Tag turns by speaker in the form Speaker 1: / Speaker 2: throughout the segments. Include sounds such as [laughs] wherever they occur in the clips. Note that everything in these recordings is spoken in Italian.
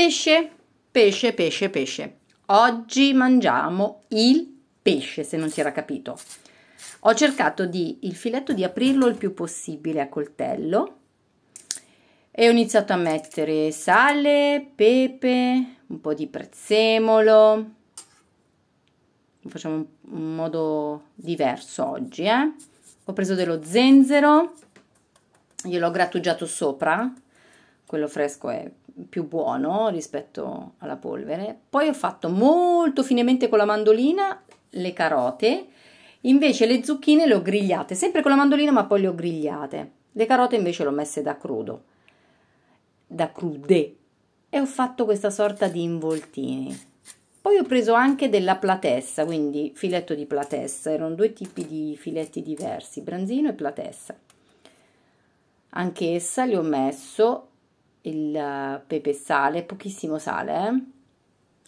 Speaker 1: Pesce, pesce, pesce, pesce. Oggi mangiamo il pesce, se non si era capito. Ho cercato di, il filetto di aprirlo il più possibile a coltello e ho iniziato a mettere sale, pepe, un po' di prezzemolo. Lo facciamo in un modo diverso oggi, eh? Ho preso dello zenzero, gliel'ho grattugiato sopra quello fresco è più buono rispetto alla polvere. Poi ho fatto molto finemente con la mandolina le carote, invece le zucchine le ho grigliate, sempre con la mandolina ma poi le ho grigliate. Le carote invece le ho messe da crudo, da crude, e ho fatto questa sorta di involtini. Poi ho preso anche della platessa, quindi filetto di platessa, erano due tipi di filetti diversi, branzino e platessa. Anch'essa li ho messo il eh, pepe e sale, pochissimo sale, eh?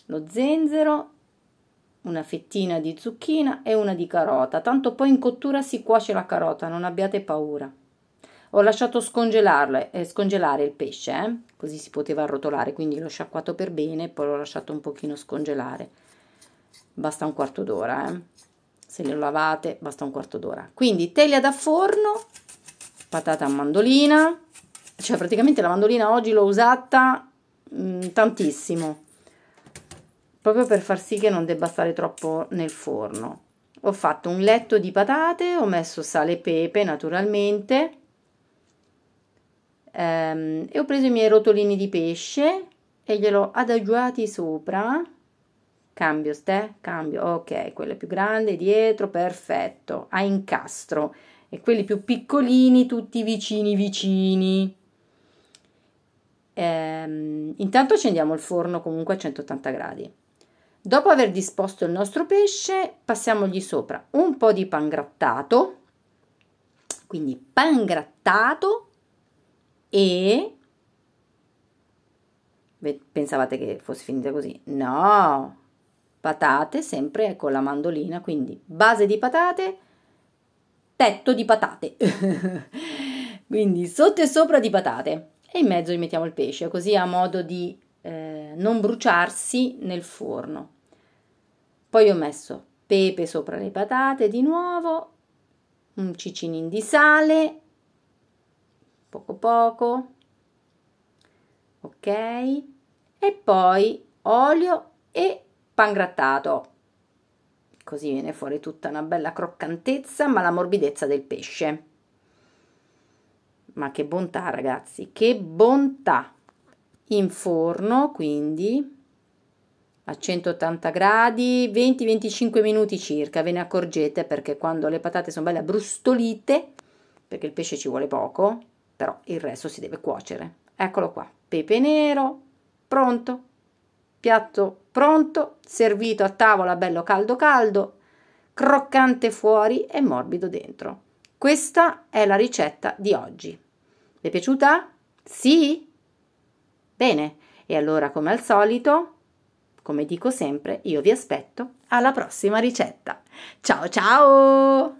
Speaker 1: lo zenzero, una fettina di zucchina e una di carota. Tanto poi in cottura si cuoce la carota, non abbiate paura. Ho lasciato eh, scongelare il pesce, eh? così si poteva arrotolare, quindi l'ho sciacquato per bene e poi l'ho lasciato un pochino scongelare. Basta un quarto d'ora, eh? se le lavate basta un quarto d'ora. Quindi teglia da forno, patata a mandolina, cioè praticamente la mandolina oggi l'ho usata mh, mm, tantissimo proprio per far sì che non debba stare troppo nel forno ho fatto un letto di patate ho messo sale e pepe naturalmente ehm, e ho preso i miei rotolini di pesce e gliel'ho adagiati sopra cambio ste cambio ok quello più grande dietro perfetto a incastro e quelli più piccolini tutti vicini vicini Ehm, intanto accendiamo il forno comunque a 180 gradi. Dopo aver disposto il nostro pesce, passiamogli sopra un po' di pan grattato, quindi pan grattato e pensavate che fosse finita così? No, patate sempre con la mandolina, quindi base di patate, tetto di patate, [laughs] quindi sotto e sopra di patate e in mezzo gli mettiamo il pesce, così ha modo di eh, non bruciarsi nel forno. Poi ho messo pepe sopra le patate di nuovo, un cicinin di sale, poco poco, ok, e poi olio e pangrattato. Così viene fuori tutta una bella croccantezza ma la morbidezza del pesce ma che bontà ragazzi, che bontà! In forno quindi a 180 gradi 20-25 minuti circa, ve ne accorgete perché quando le patate sono belle abbrustolite, perché il pesce ci vuole poco, però il resto si deve cuocere. Eccolo qua, pepe nero, pronto, piatto pronto, servito a tavola bello caldo caldo, croccante fuori e morbido dentro. Questa è la ricetta di oggi. Vi è piaciuta? Sì? Bene, e allora come al solito, come dico sempre, io vi aspetto alla prossima ricetta. Ciao ciao!